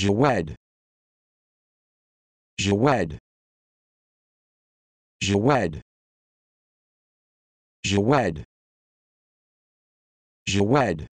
Joued. Joued. Joued. Joued. Joued.